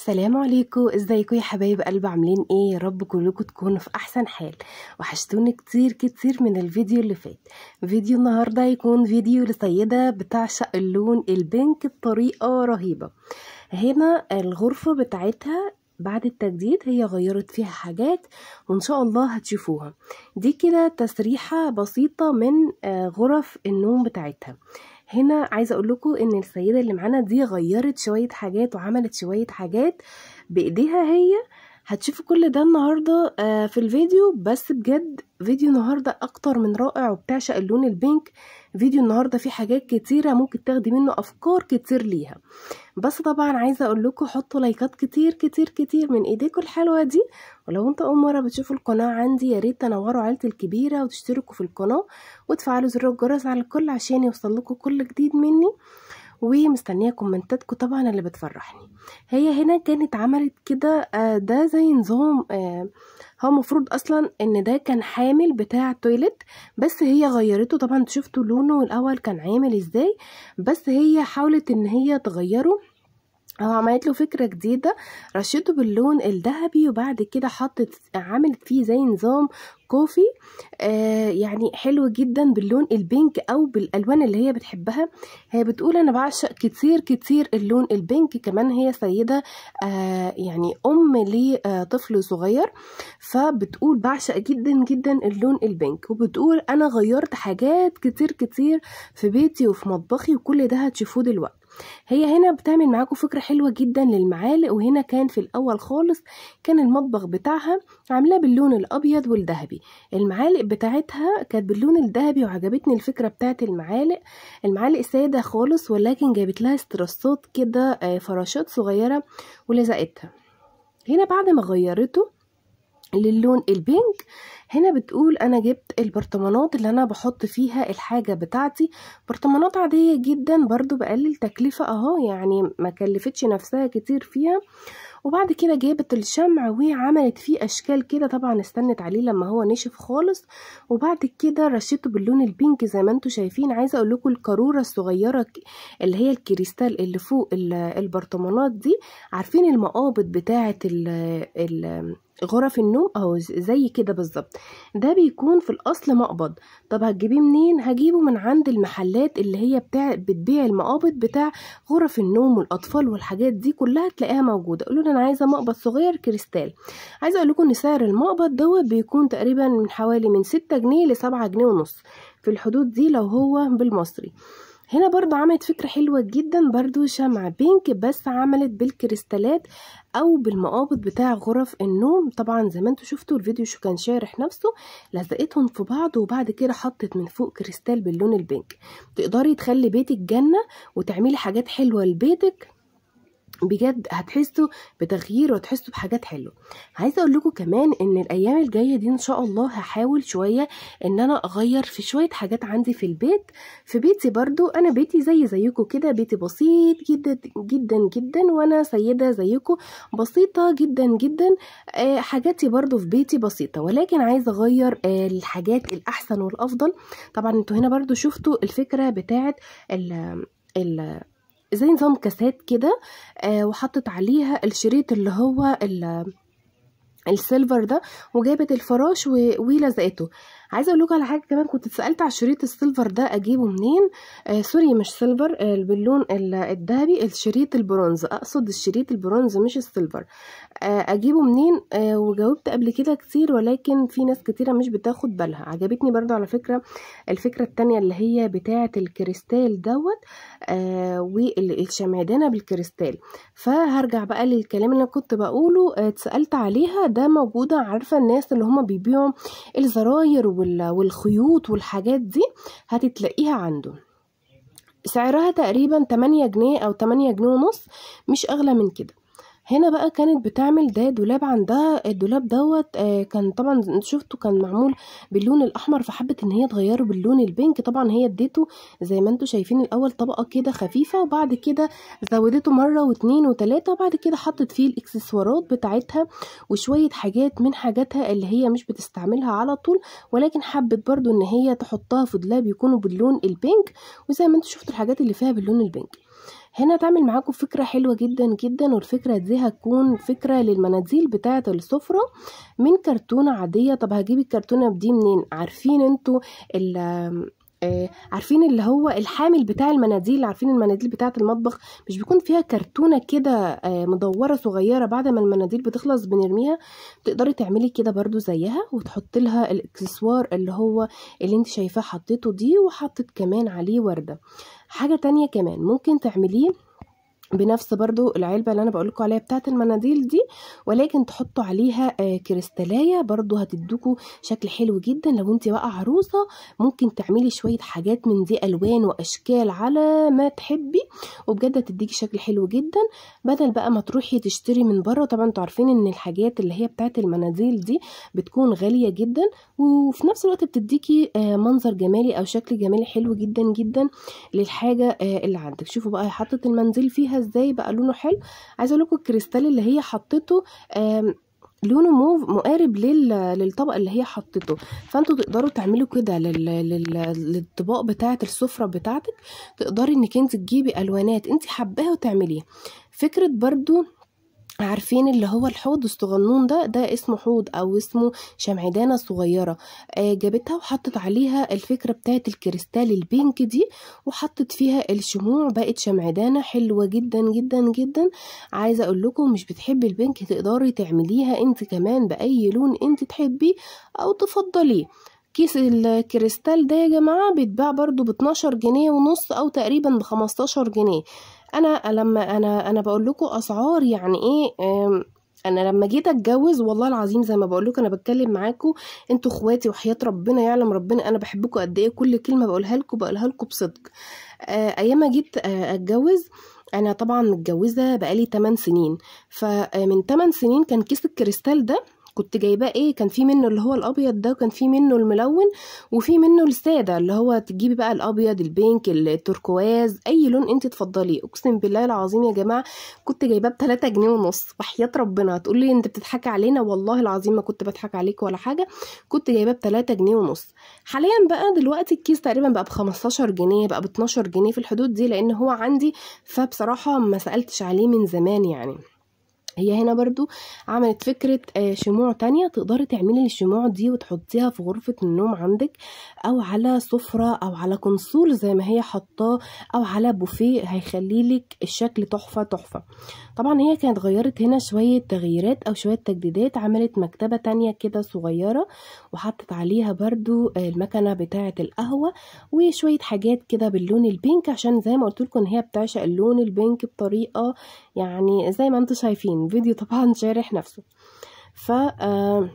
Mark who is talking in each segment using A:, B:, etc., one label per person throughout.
A: السلام عليكم ازيكم يا حبايب قلب عاملين ايه يا رب كلكم تكونوا في احسن حال وحشتوني كتير كتير من الفيديو اللي فات فيديو النهارده يكون فيديو لسيده بتعشق اللون البينك بطريقه رهيبه هنا الغرفه بتاعتها بعد التجديد هي غيرت فيها حاجات وان شاء الله هتشوفوها دي كده تسريحه بسيطه من آه، غرف النوم بتاعتها هنا عايزه اقول لكم ان السيده اللي معانا دي غيرت شويه حاجات وعملت شويه حاجات بايديها هي هتشوفوا كل ده النهاردة آه، في الفيديو بس بجد فيديو النهاردة أكتر من رائع وبتعشق اللون البينك فيديو النهاردة فيه حاجات كتيرة ممكن تاخدي منه أفكار كتير ليها بس طبعا عايزة أقول لكم حطوا لايكات كتير كتير كتير من إيديكم الحلوة دي ولو أنتوا أول مرة بتشوفوا القناة عندي يا ريت تنوروا عيلتي الكبيرة وتشتركوا في القناة وتفعلوا زر الجرس على الكل عشان يوصل لكم كل جديد مني ومستنياكم كومنتاتكم طبعا اللي بتفرحني هي هنا كانت عملت كده آه، ده زي نظام آه، هو المفروض اصلا ان ده كان حامل بتاع تويلت بس هي غيرته طبعا شفتوا لونه الاول كان عامل ازاي بس هي حاولت ان هي تغيره او عملت له فكره جديده رشيته باللون الذهبي وبعد كده حطت عملت فيه زي نظام كوفي آه يعني حلو جدا باللون البينك او بالالوان اللي هي بتحبها هي بتقول انا بعشق كتير كتير اللون البينك كمان هي سيده آه يعني ام لطفل آه صغير فبتقول بعشق جدا جدا اللون البينك وبتقول انا غيرت حاجات كتير كتير في بيتي وفي مطبخي وكل ده هتشوفوه دلوقتي هي هنا بتعمل معاكم فكرة حلوة جدا للمعالق وهنا كان في الأول خالص كان المطبخ بتاعها عاملاه باللون الأبيض والذهبي المعالق بتاعتها كانت باللون الذهبي وعجبتني الفكرة بتاعت المعالق المعالق سادة خالص ولكن جابت لها استرصات كده آه، فراشات صغيرة ولزقتها هنا بعد ما غيرته للون البينك هنا بتقول انا جبت البرطمانات اللي انا بحط فيها الحاجة بتاعتي برطمانات عادية جدا برضو بقلل تكلفة اهو يعني ما كلفتش نفسها كتير فيها وبعد كده جابت الشمع وعملت فيه اشكال كده طبعا استنت عليه لما هو نشف خالص وبعد كده رشيته باللون البينك زي ما انتم شايفين عايزه اقول لكم القاروره الصغيره اللي هي الكريستال اللي فوق البرطمانات دي عارفين المقابض بتاعه ال ال غرف النوم اهو زي كده بالظبط ده بيكون في الاصل مقبض طب هتجيبيه منين هجيبه من عند المحلات اللي هي بتاع بتبيع المقابض بتاع غرف النوم والاطفال والحاجات دي كلها تلاقيها موجوده قولوا انا عايزه مقبض صغير كريستال عايزه اقول لكم ان سعر المقبض دوت بيكون تقريبا من حوالي من 6 جنيه ل 7 جنيه ونص في الحدود دي لو هو بالمصري هنا برضو عملت فكرة حلوة جدا برضو شمعة بينك بس عملت بالكريستالات او بالمقابض بتاع غرف النوم طبعا زي ما انتوا شفتوا الفيديو شو كان شارح نفسه لزقتهم في بعض وبعد كده حطت من فوق كريستال باللون البينك تقدري تخلي بيتك جنة وتعملي حاجات حلوة لبيتك بجد هتحسوا بتغيير وهتحسوا بحاجات حلوه عايزه اقول لكم كمان ان الايام الجايه دي ان شاء الله هحاول شويه ان انا اغير في شويه حاجات عندي في البيت في بيتي برضو انا بيتي زي زيكم كده بيتي بسيط جدا جدا جدا وانا سيده زيكم بسيطه جدا جدا آه، حاجاتي برضو في بيتي بسيطه ولكن عايزه اغير آه، الحاجات الاحسن والافضل طبعا انتوا هنا برضو شفتوا الفكره بتاعه ال ال زي نظام كاسات كده آه وحطت عليها الشريط اللي هو السيلفر ده وجابت الفراش ولزقته عايزه اقول لكم على حاجه كمان كنت اتسالت على شريط السيلفر ده اجيبه منين آه سوري مش سيلفر آه باللون الذهبي الشريط البرونز اقصد الشريط البرونز مش السيلفر آه اجيبه منين آه وجاوبت قبل كده كتير ولكن في ناس كتيره مش بتاخد بالها عجبتني برضو على فكره الفكره التانية اللي هي بتاعه الكريستال دوت آه والشمعدانه بالكريستال فهرجع بقى للكلام اللي كنت بقوله آه، اتسالت عليها ده موجوده عارفه الناس اللي هم بيبيعوا الزراير والخيوط والحاجات دي هتتلاقيها عنده سعرها تقريبا 8 جنيه او 8 جنيه ونص مش اغلى من كده هنا بقى كانت بتعمل ده دولاب عندها الدولاب دوت آه كان طبعا شفته كان معمول باللون الاحمر فحبت ان هي تغيره باللون البينك طبعا هي اديته زي ما انتم شايفين الاول طبقه كده خفيفه وبعد كده زودته مره واتنين وتلاته وبعد كده حطت فيه الاكسسوارات بتاعتها وشويه حاجات من حاجاتها اللي هي مش بتستعملها على طول ولكن حبت برضو ان هي تحطها في دولاب يكونوا باللون البينك وزي ما انتم شفتوا الحاجات اللي فيها باللون البينك هنا تعمل معاكم فكرة حلوة جدا جدا والفكرة دي هتكون فكرة للمناديل بتاعة السفرة من كرتونة عادية طب هجيب الكرتونة دي منين عارفين انتوا آه، عارفين اللي هو الحامل بتاع المناديل عارفين المناديل بتاعه المطبخ مش بيكون فيها كرتونه كده آه، مدوره صغيره بعد ما المناديل بتخلص بنرميها تقدري تعملي كده برضو زيها وتحط لها الاكسسوار اللي هو اللي انت شايفاه حطيته دي وحطت كمان عليه ورده حاجه تانية كمان ممكن تعمليه بنفس برضو العلبة اللي أنا بقولكوا عليها بتاعت المناديل دي ولكن تحطوا عليها آه، كريستالية برضو هتدوكوا شكل حلو جدا لو انت بقى عروسة ممكن تعملي شوية حاجات من دي ألوان وأشكال على ما تحبي وبجد هتديكي شكل حلو جدا بدل بقى ما تروحي تشتري من بره طبعا انتوا عارفين ان الحاجات اللي هي بتاعت المناديل دي بتكون غالية جدا وفي نفس الوقت بتديكي آه، منظر جمالي أو شكل جمالي حلو جدا جدا للحاجة آه، اللي عندك شوفوا بقى حطت المنزل فيها ازاي بقى لونه حلو عايزه اقول لكم الكريستال اللي هي حطيته لونه موف مقارب للطبق اللي هي حطته فانتوا تقدروا تعملوا كده للطباق بتاعه السفره بتاعتك تقدري انك انت تجيبي الوانات انت حباها وتعمليها فكره برضو عارفين اللي هو الحوض الصغنون ده ده اسمه حوض او اسمه شمعدانه صغيره آه جابتها وحطت عليها الفكره بتاعه الكريستال البينك دي وحطت فيها الشموع بقت شمعدانه حلوه جدا جدا جدا عايزه اقول لكم مش بتحبي البينك تقدري تعمليها انت كمان باي لون انت تحبيه او تفضليه كيس الكريستال ده يا جماعة بيتباع برضو باتناشر جنيه ونص او تقريبا بخمستاشر جنيه انا لما انا انا بقول لكم اسعار يعني ايه انا لما جيت اتجوز والله العظيم زي ما بقول لكم انا بتكلم معاكم انتوا اخواتي وحياه ربنا يعلم ربنا انا بحبكم قد ايه كل كلمه بقولها لكم بقولها لكم بصدق آه، ايام ما جيت آه، اتجوز انا طبعا متجوزه بقالي 8 سنين فمن 8 سنين كان كيس الكريستال ده كنت جايباه ايه كان في منه اللي هو الابيض ده وكان في منه الملون وفي منه الساده اللي هو تجيبي بقى الابيض البينك التركواز اي لون انت تفضليه اقسم بالله العظيم يا جماعه كنت جايباه ب 3 جنيه ونص وحياه ربنا هتقول لي انت بتضحكي علينا والله العظيم ما كنت بضحك عليك ولا حاجه كنت جايباه ب 3 جنيه ونص حاليا بقى دلوقتي الكيس تقريبا بقى ب 15 جنيه بقى ب 12 جنيه في الحدود دي لان هو عندي فبصراحه ما سالتش عليه من زمان يعني هي هنا برضو عملت فكرة آه، شموع تانية تقدري تعملي الشموع دي وتحطيها في غرفة النوم عندك او على سفرة او على كونسول زي ما هي حطاه او على بوفيه هيخليلك الشكل تحفة تحفة طبعا هي كانت غيرت هنا شوية تغييرات او شوية تجديدات عملت مكتبة تانية كده صغيرة وحطت عليها برضو آه، المكنة بتاعة القهوة وشوية حاجات كده باللون البينك عشان زي ما لكم هي بتعشق اللون البينك بطريقة يعني زي ما انتوا شايفين يعني الفيديو طبعا شارح نفسه ف آه،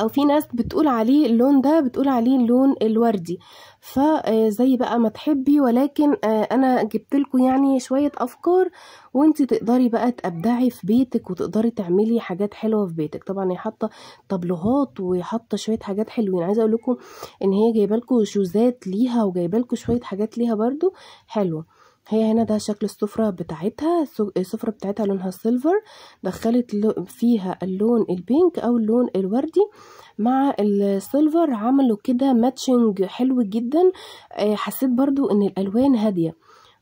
A: او في ناس بتقول عليه اللون ده بتقول عليه اللون الوردي فزي آه، بقى ما تحبي ولكن آه، انا جبت لكم يعني شويه افكار وانت تقدري بقى تبدعي في بيتك وتقدري تعملي حاجات حلوه في بيتك طبعا هي حاطه طبلوهات وحاطه شويه حاجات حلوين عايزه اقول لكم ان هي جايبه لكم شوزات ليها وجايبه لكم شويه حاجات ليها برده حلوه هي هنا ده شكل السفرة بتاعتها السفرة بتاعتها لونها سيلفر دخلت فيها اللون البينك او اللون الوردي مع السيلفر عملوا كده ماتشنج حلو جدا آه، حسيت برضو ان الالوان هادية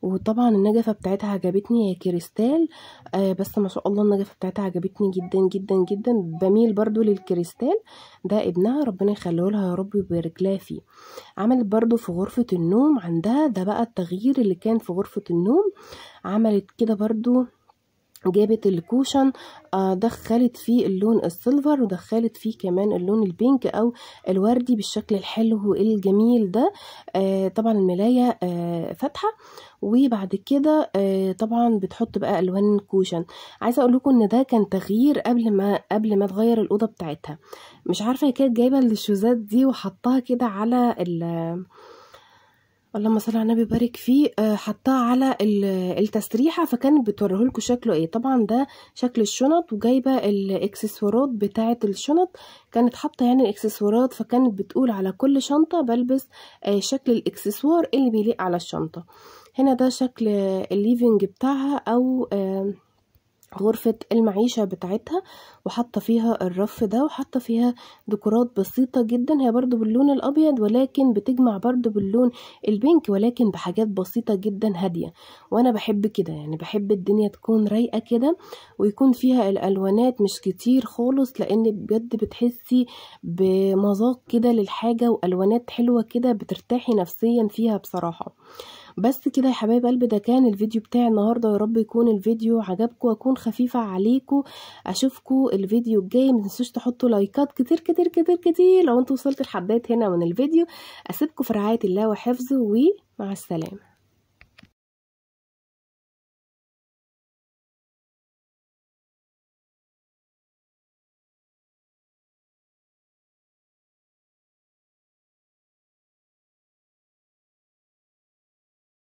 A: وطبعا النجفة بتاعتها عجبتني هي كريستال آه بس ما شاء الله النجفة بتاعتها عجبتني جدا جدا جدا بميل برضو للكريستال ده ابنها ربنا يخليه لها يا رب ويبارك فيه عملت برضو في غرفة النوم عندها ده بقى التغيير اللي كان في غرفة النوم عملت كده برضو جابت الكوشن آه، دخلت فيه اللون السيلفر ودخلت فيه كمان اللون البينك او الوردي بالشكل الحلو الجميل ده آه، طبعا الملاية آه، فاتحة وبعد كده طبعا بتحط بقى الوان كوشن عايزه اقول لكم ان ده كان تغيير قبل ما قبل ما تغير الاوضه بتاعتها مش عارفه هي كانت جايبه الشوزات دي وحطها كده على اللهم صل على النبي بارك فيه آه، حطاه على التسريحه فكانت بتوريه لكم شكله ايه طبعا ده شكل الشنط وجايبه الاكسسوارات بتاعه الشنط كانت حاطه يعني الاكسسوارات فكانت بتقول على كل شنطه بلبس آه، شكل الاكسسوار اللي بيليق على الشنطه هنا ده شكل الليفنج بتاعها او آه. غرفة المعيشة بتاعتها وحاطة فيها الرف ده وحاطة فيها ديكورات بسيطة جدا هي برضو باللون الأبيض ولكن بتجمع برضو باللون البينك ولكن بحاجات بسيطة جدا هادية وأنا بحب كده يعني بحب الدنيا تكون رايقة كده ويكون فيها الألوانات مش كتير خالص لأن بجد بتحسي بمذاق كده للحاجة وألوانات حلوة كده بترتاحي نفسيا فيها بصراحة بس كده يا حبايب قلبي ده كان الفيديو بتاعي النهارده يا رب يكون الفيديو عجبكم واكون خفيفه عليكم اشوفكم الفيديو الجاي ما تنسوش تحطوا لايكات كتير كتير كتير كتير لو انتوا وصلتوا لحدات هنا من الفيديو اسيبكم في رعايه الله وحفظه ومع السلامه